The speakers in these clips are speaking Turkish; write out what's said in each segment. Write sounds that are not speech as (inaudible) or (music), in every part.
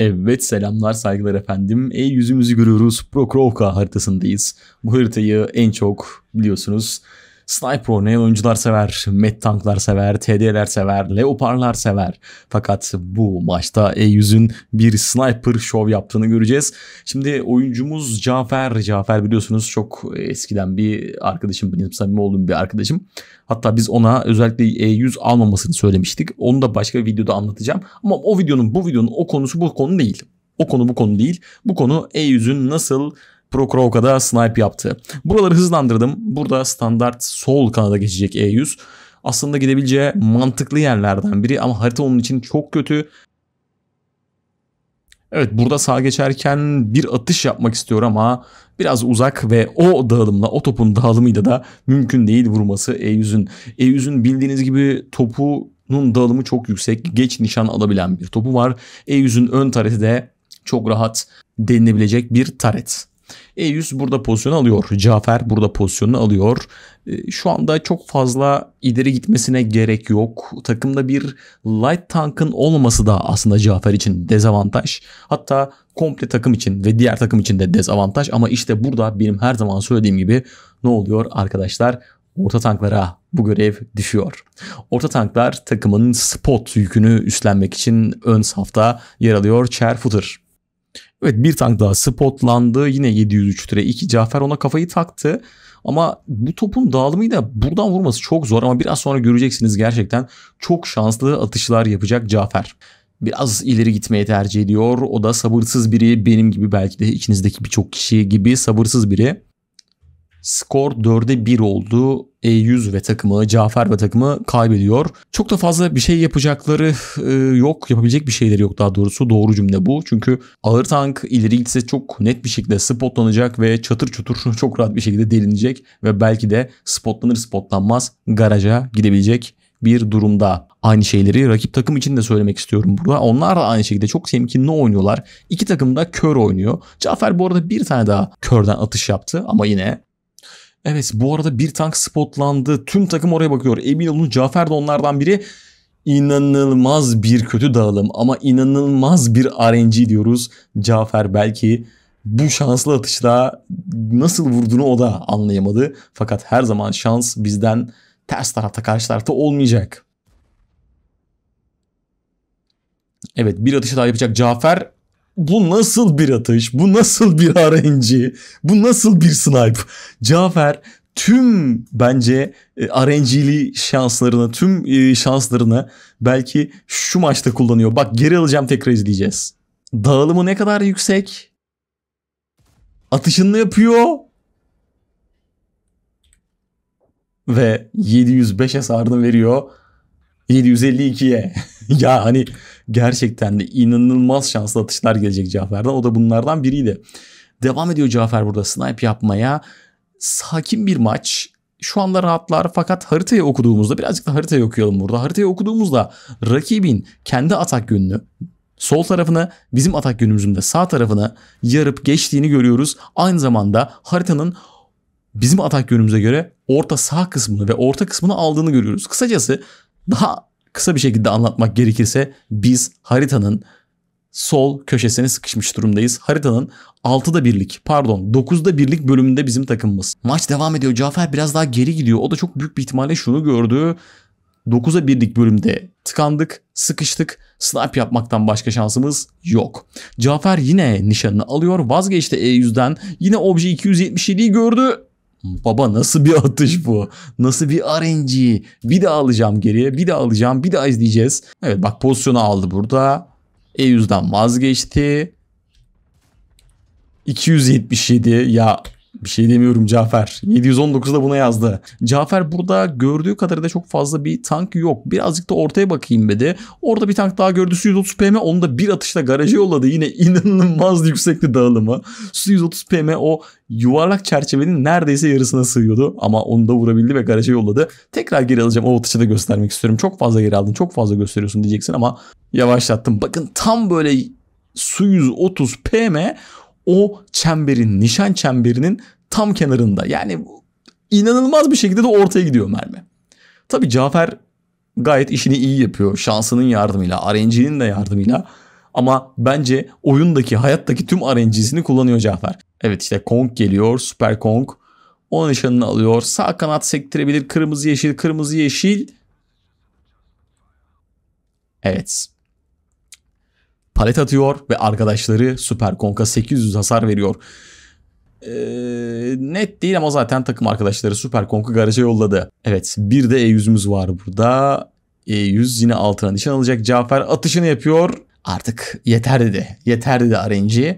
Evet selamlar saygılar efendim. E yüzümüzü görüyoruz. Prokrovka haritasındayız. Bu haritayı en çok biliyorsunuz Sniper ne oyuncular sever, med tanklar sever, TD'ler sever, leoparlar sever. Fakat bu maçta E100'ün bir sniper şov yaptığını göreceğiz. Şimdi oyuncumuz Cafer. Cafer biliyorsunuz çok eskiden bir arkadaşım, benim samimi olduğum bir arkadaşım. Hatta biz ona özellikle E100 almamasını söylemiştik. Onu da başka bir videoda anlatacağım. Ama o videonun, bu videonun o konusu bu konu değil. O konu bu konu değil. Bu konu E100'ün nasıl Prokrovka'da snipe yaptı. Buraları hızlandırdım. Burada standart sol kanada geçecek E100. Aslında gidebileceği mantıklı yerlerden biri ama harita onun için çok kötü. Evet burada sağ geçerken bir atış yapmak istiyor ama biraz uzak ve o dağılımla o topun dağılımıyla da mümkün değil vurması E100'ün. E100'ün bildiğiniz gibi topunun dağılımı çok yüksek. Geç nişan alabilen bir topu var. E100'ün ön tareti de çok rahat denilebilecek bir taret. E100 burada pozisyon alıyor. Cafer burada pozisyonu alıyor. E, şu anda çok fazla ileri gitmesine gerek yok. Takımda bir light tankın olması da aslında Cafer için dezavantaj. Hatta komple takım için ve diğer takım için de dezavantaj. Ama işte burada benim her zaman söylediğim gibi ne oluyor arkadaşlar? Orta tanklara bu görev düşüyor. Orta tanklar takımın spot yükünü üstlenmek için ön safta yer alıyor. Chair footer Evet bir tank daha spotlandı. Yine 703 lira 2 Cafer ona kafayı taktı. Ama bu topun dağılımıyla buradan vurması çok zor ama biraz sonra göreceksiniz gerçekten çok şanslı atışlar yapacak Cafer. Biraz ileri gitmeye tercih ediyor. O da sabırsız biri benim gibi belki de içinizdeki birçok kişi gibi sabırsız biri. Skor 4'e 1 oldu. E100 ve takımı, Cafer ve takımı kaybediyor. Çok da fazla bir şey yapacakları e, yok. Yapabilecek bir şeyleri yok daha doğrusu. Doğru cümle bu. Çünkü ağır tank ileri gitse çok net bir şekilde spotlanacak ve çatır çutur (laughs) çok rahat bir şekilde delinecek. Ve belki de spotlanır spotlanmaz garaja gidebilecek bir durumda. Aynı şeyleri rakip takım için de söylemek istiyorum burada. Onlar da aynı şekilde çok temkinli oynuyorlar. İki takım da kör oynuyor. Cafer bu arada bir tane daha körden atış yaptı ama yine Evet bu arada bir tank spotlandı. Tüm takım oraya bakıyor. Emin olun Cafer de onlardan biri. İnanılmaz bir kötü dağılım ama inanılmaz bir RNG diyoruz. Cafer belki bu şanslı atışta nasıl vurduğunu o da anlayamadı. Fakat her zaman şans bizden ters tarafta karşı tarafta olmayacak. Evet bir atışı daha yapacak Cafer bu nasıl bir atış? Bu nasıl bir RNG? Bu nasıl bir snipe? Cafer tüm bence e, RNG'li şanslarını, tüm e, şanslarını belki şu maçta kullanıyor. Bak geri alacağım tekrar izleyeceğiz. Dağılımı ne kadar yüksek? Atışını yapıyor. Ve 705 hasarını veriyor. 752'ye. (laughs) ya hani gerçekten de inanılmaz şanslı atışlar gelecek Cafer'den. O da bunlardan biriydi. Devam ediyor Cafer burada snipe yapmaya. Sakin bir maç şu anda rahatlar fakat haritayı okuduğumuzda birazcık da haritayı okuyalım burada. Haritayı okuduğumuzda rakibin kendi atak yönünü sol tarafını bizim atak yönümüzün de sağ tarafını yarıp geçtiğini görüyoruz. Aynı zamanda haritanın bizim atak yönümüze göre orta sağ kısmını ve orta kısmını aldığını görüyoruz. Kısacası daha Kısa bir şekilde anlatmak gerekirse biz haritanın sol köşesine sıkışmış durumdayız. Haritanın 6'da birlik pardon 9'da birlik bölümünde bizim takımımız. Maç devam ediyor. Cafer biraz daha geri gidiyor. O da çok büyük bir ihtimalle şunu gördü. 9'a birlik bölümde tıkandık, sıkıştık. Snipe yapmaktan başka şansımız yok. Cafer yine nişanını alıyor. Vazgeçti E100'den. Yine obje 277'yi gördü. Baba nasıl bir atış bu? Nasıl bir RNG? Bir daha alacağım geriye, bir daha alacağım, bir daha izleyeceğiz. Evet bak pozisyonu aldı burada. E100'den vazgeçti. 277 ya bir şey demiyorum Cafer. 719'da buna yazdı. Cafer burada gördüğü kadarıyla çok fazla bir tank yok. Birazcık da ortaya bakayım dedi. Orada bir tank daha gördü. Su 130 PM onu da bir atışla garaja yolladı. Yine (laughs) inanılmaz yüksekti dağılımı. Su 130 PM o yuvarlak çerçevenin neredeyse yarısına sığıyordu. Ama onu da vurabildi ve garaja yolladı. Tekrar geri alacağım. O atışı da göstermek istiyorum. Çok fazla geri aldın. Çok fazla gösteriyorsun diyeceksin ama yavaşlattım. Bakın tam böyle su 130 PM o çemberin, nişan çemberinin tam kenarında. Yani inanılmaz bir şekilde de ortaya gidiyor mermi. Tabi Cafer gayet işini iyi yapıyor. Şansının yardımıyla, RNG'nin de yardımıyla. Ama bence oyundaki, hayattaki tüm RNG'sini kullanıyor Cafer. Evet işte Kong geliyor, Super Kong. O nişanını alıyor. Sağ kanat sektirebilir. Kırmızı yeşil, kırmızı yeşil. Evet palet atıyor ve arkadaşları Süper Konk'a 800 hasar veriyor. Ee, net değil ama zaten takım arkadaşları Süper Konk'u garaja yolladı. Evet bir de E100'ümüz var burada. E100 yine altına nişan alacak. Cafer atışını yapıyor. Artık yeter dedi. Yeter dedi RNG.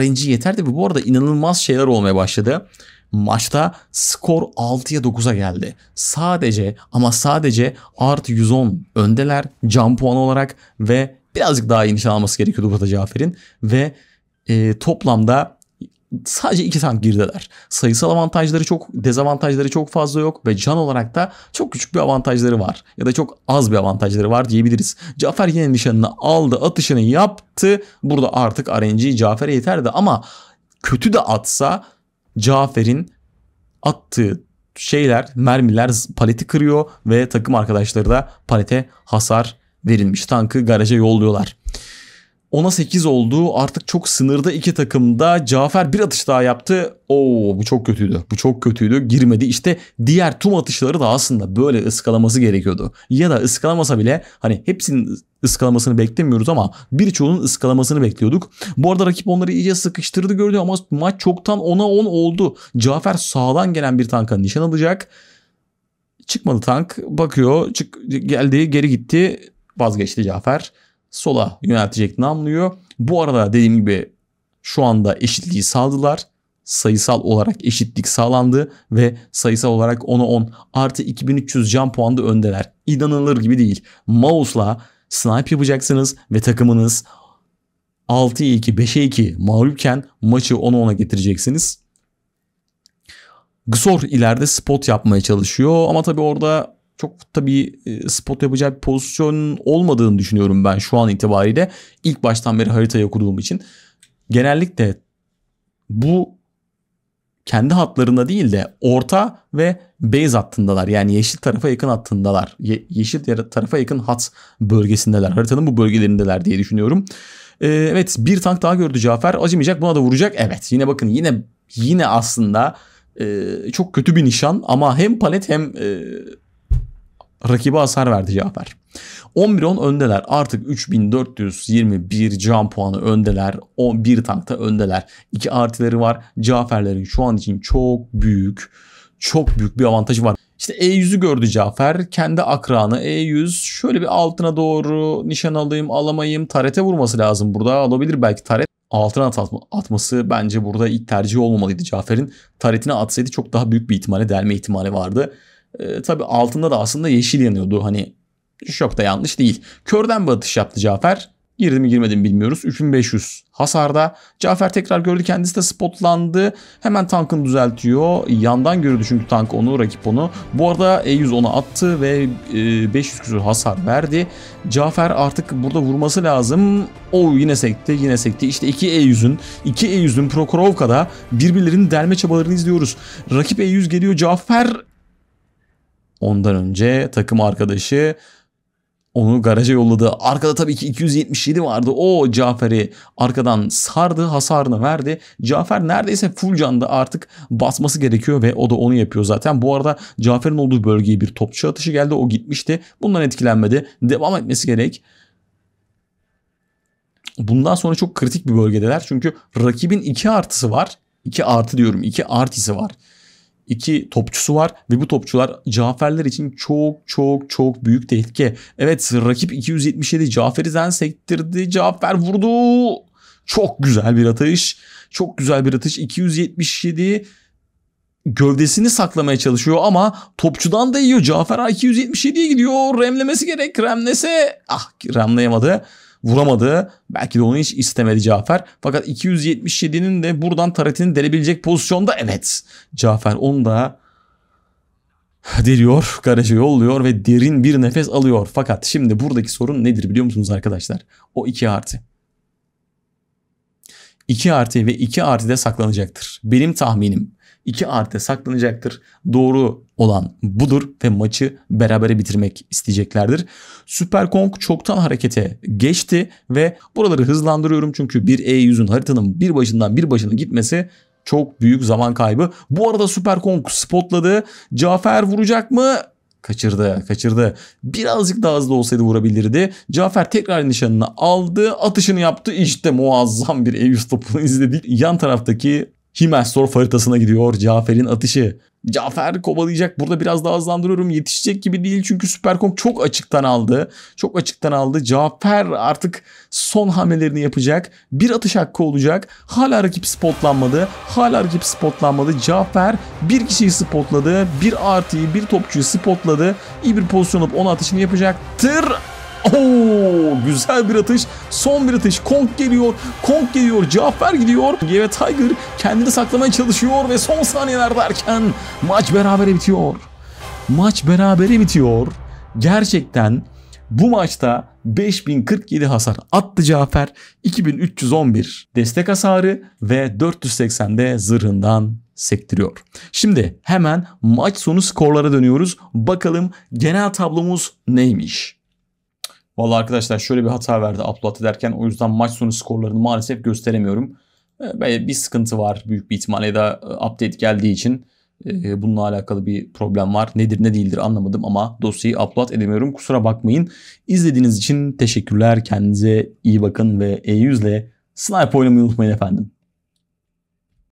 RNG yeter dedi. Bu arada inanılmaz şeyler olmaya başladı. Maçta skor 6'ya 9'a geldi. Sadece ama sadece artı 110 öndeler can puanı olarak ve birazcık daha iniş alması gerekiyordu burada Cafer'in ve e, toplamda sadece iki tank girdiler. Sayısal avantajları çok, dezavantajları çok fazla yok ve can olarak da çok küçük bir avantajları var. Ya da çok az bir avantajları var diyebiliriz. Cafer yine nişanını aldı, atışını yaptı. Burada artık RNG Cafer'e yeterdi ama kötü de atsa Cafer'in attığı şeyler, mermiler paleti kırıyor ve takım arkadaşları da palete hasar verilmiş. Tankı garaja yolluyorlar. Ona 8 oldu. Artık çok sınırda iki takımda. Cafer bir atış daha yaptı. Oo bu çok kötüydü. Bu çok kötüydü. Girmedi. İşte diğer tüm atışları da aslında böyle ıskalaması gerekiyordu. Ya da ıskalamasa bile hani hepsinin ıskalamasını beklemiyoruz ama birçoğunun ıskalamasını bekliyorduk. Bu arada rakip onları iyice sıkıştırdı gördü ama maç çoktan 10'a 10 oldu. Cafer sağdan gelen bir tanka nişan alacak. Çıkmadı tank. Bakıyor. Çık, geldi geri gitti vazgeçti Cafer. Sola yöneltecektiğini anlıyor. Bu arada dediğim gibi şu anda eşitliği sağladılar. Sayısal olarak eşitlik sağlandı ve sayısal olarak 10'a 10 artı 2300 can puanda öndeler. İnanılır gibi değil. Mouse'la snipe yapacaksınız ve takımınız 6'ya 2, 5'e 2 mağlupken maçı 10'a 10'a getireceksiniz. Gsor ileride spot yapmaya çalışıyor ama tabii orada çok tabii e, spot yapacağı bir pozisyon olmadığını düşünüyorum ben şu an itibariyle. İlk baştan beri haritayı okuduğum için. Genellikle bu kendi hatlarında değil de orta ve base hattındalar. Yani yeşil tarafa yakın hattındalar. Ye- yeşil tarafa yakın hat bölgesindeler. Haritanın bu bölgelerindeler diye düşünüyorum. Ee, evet bir tank daha gördü Cafer. Acımayacak buna da vuracak. Evet yine bakın yine yine aslında e, çok kötü bir nişan ama hem palet hem e, Rakibe hasar verdi Cafer. 11-10 öndeler. Artık 3421 can puanı öndeler. 1 tankta öndeler. 2 artileri var. Caferlerin şu an için çok büyük çok büyük bir avantajı var. İşte E100'ü gördü Cafer. Kendi akranı E100 şöyle bir altına doğru nişan alayım alamayayım. Tarete vurması lazım burada. Alabilir belki taret. Altına atması bence burada ilk tercih olmamalıydı Cafer'in. taretini atsaydı çok daha büyük bir ihtimalle delme ihtimali vardı. E, tabii altında da aslında yeşil yanıyordu. Hani çok da yanlış değil. Körden batış yaptı Cafer. Girdi mi girmedi mi bilmiyoruz. 3500 hasarda. Cafer tekrar gördü kendisi de spotlandı. Hemen tankını düzeltiyor. Yandan görüldü çünkü tank onu rakip onu. Bu arada E100 attı ve 500 e, küsur hasar verdi. Cafer artık burada vurması lazım. O yine sekti yine sekti. İşte iki E100'ün iki E100'ün Prokhorovka'da birbirlerinin delme çabalarını izliyoruz. Rakip E100 geliyor Cafer Ondan önce takım arkadaşı onu garaja yolladı. Arkada tabii ki 277 vardı. O Cafer'i arkadan sardı, hasarını verdi. Cafer neredeyse full canda artık basması gerekiyor ve o da onu yapıyor zaten. Bu arada Cafer'in olduğu bölgeye bir topçu atışı geldi. O gitmişti. Bundan etkilenmedi. Devam etmesi gerek. Bundan sonra çok kritik bir bölgedeler. Çünkü rakibin 2 artısı var. 2 artı diyorum. 2 artısı var iki topçusu var ve bu topçular Caferler için çok çok çok büyük tehlike. Evet rakip 277 Cafer'i zen sektirdi. Cafer vurdu. Çok güzel bir atış. Çok güzel bir atış. 277 gövdesini saklamaya çalışıyor ama topçudan da yiyor. Cafer 277ye gidiyor. Remlemesi gerek. Remlese ah remleyemadı vuramadı. Belki de onu hiç istemedi Cafer. Fakat 277'nin de buradan taretini delebilecek pozisyonda evet. Cafer onu da deliyor, garaja yolluyor ve derin bir nefes alıyor. Fakat şimdi buradaki sorun nedir biliyor musunuz arkadaşlar? O 2 artı. 2 artı ve 2 artı da saklanacaktır. Benim tahminim 2 artı saklanacaktır. Doğru olan budur ve maçı berabere bitirmek isteyeceklerdir. Süper Kong çoktan harekete geçti ve buraları hızlandırıyorum çünkü bir E100'ün haritanın bir başından bir başına gitmesi çok büyük zaman kaybı. Bu arada Süper Kong spotladı. Cafer vuracak mı? Kaçırdı, kaçırdı. Birazcık daha hızlı olsaydı vurabilirdi. Cafer tekrar nişanını aldı, atışını yaptı. İşte muazzam bir Evius topunu izledik. Yan taraftaki Himelsdorf haritasına gidiyor Cafer'in atışı. Cafer kovalayacak. Burada biraz daha hızlandırıyorum. Yetişecek gibi değil çünkü Süperkong çok açıktan aldı. Çok açıktan aldı. Cafer artık son hamlelerini yapacak. Bir atış hakkı olacak. Hala rakip spotlanmadı. Hala rakip spotlanmadı. Cafer bir kişiyi spotladı. Bir artıyı bir topçuyu spotladı. İyi bir pozisyon alıp onun atışını yapacaktır. Oo, güzel bir atış. Son bir atış. Kong geliyor. Kong geliyor. Cafer gidiyor. Geve Tiger kendini saklamaya çalışıyor ve son saniyeler derken maç berabere bitiyor. Maç berabere bitiyor. Gerçekten bu maçta 5047 hasar attı Cafer. 2311 destek hasarı ve 480 de zırhından sektiriyor. Şimdi hemen maç sonu skorlara dönüyoruz. Bakalım genel tablomuz neymiş? Valla arkadaşlar şöyle bir hata verdi upload ederken. O yüzden maç sonu skorlarını maalesef gösteremiyorum. Ee, bir sıkıntı var büyük bir ihtimalle ya da e, update geldiği için e, bununla alakalı bir problem var. Nedir ne değildir anlamadım ama dosyayı upload edemiyorum. Kusura bakmayın. İzlediğiniz için teşekkürler. Kendinize iyi bakın ve E100 ile snipe oynamayı unutmayın efendim.